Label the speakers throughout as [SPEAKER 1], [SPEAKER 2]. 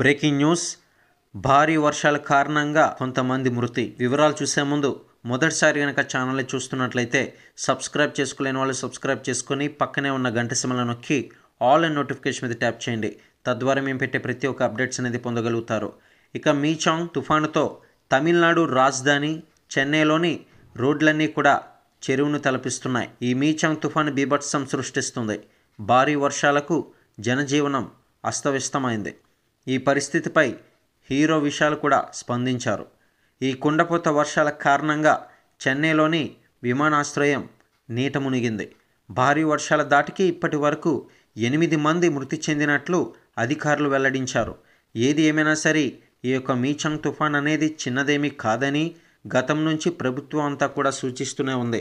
[SPEAKER 1] breaking news భారీ వర్షాల కారణంగా కొంతమంది మృతి వివరాలు చూసే ముందు మొదటిసారి కనుక ఛానల్ చూస్తున్నట్లయితే సబ్స్క్రైబ్ చేసుకోలేని వాళ్ళు సబ్స్క్రైబ్ చేసుకొని పక్కనే ఉన్న గంట సిమలను నొక్కి ఆల్ అండ్ నోటిఫికేషన్ మీద ట్యాప్ చేయండి తద్వారా మేము పెట్టే ప్రతి ఒక్క అప్డేట్స్ అనేది పొందగలుగుతారు ఇక మీచాంగ్ తుఫానుతో తమిళనాడు రాజధాని చెన్నైలోని రోడ్లన్నీ కూడా చెరువును తలపిస్తున్నాయి ఈ మీచాంగ్ తుఫాను బీభత్సం సృష్టిస్తుంది భారీ వర్షాలకు జనజీవనం అస్తవ్యస్తమైంది ఈ పరిస్థితిపై హీరో విశాల్ కూడా స్పందించారు ఈ కుండపోత వర్షాల కారణంగా చెన్నైలోని విమానాశ్రయం నీట మునిగింది భారీ వర్షాల దాటికి ఇప్పటి వరకు ఎనిమిది మంది మృతి చెందినట్లు అధికారులు వెల్లడించారు ఏది ఏమైనా సరే ఈ యొక్క మీచంగ్ తుఫాన్ అనేది చిన్నదేమీ కాదని గతం నుంచి ప్రభుత్వం అంతా కూడా సూచిస్తూనే ఉంది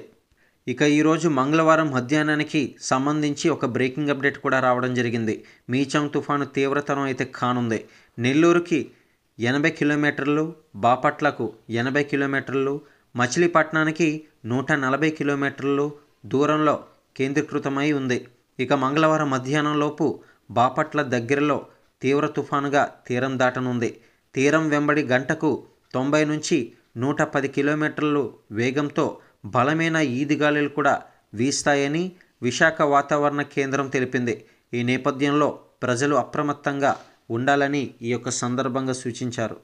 [SPEAKER 1] ఇక ఈరోజు మంగళవారం మధ్యాహ్నానికి సంబంధించి ఒక బ్రేకింగ్ అప్డేట్ కూడా రావడం జరిగింది మీచంగ్ తుఫాను తీవ్రతరం అయితే కానుంది నెల్లూరుకి ఎనభై కిలోమీటర్లు బాపట్లకు ఎనభై కిలోమీటర్లు మచిలీపట్నానికి నూట నలభై కిలోమీటర్లు దూరంలో కేంద్రీకృతమై ఉంది ఇక మంగళవారం మధ్యాహ్నంలోపు బాపట్ల దగ్గరలో తీవ్ర తుఫానుగా తీరం దాటనుంది తీరం వెంబడి గంటకు తొంభై నుంచి నూట పది కిలోమీటర్లు వేగంతో బలమైన ఈదుగాలులు కూడా వీస్తాయని విశాఖ వాతావరణ కేంద్రం తెలిపింది ఈ నేపథ్యంలో ప్రజలు అప్రమత్తంగా ఉండాలని ఈ యొక్క సందర్భంగా సూచించారు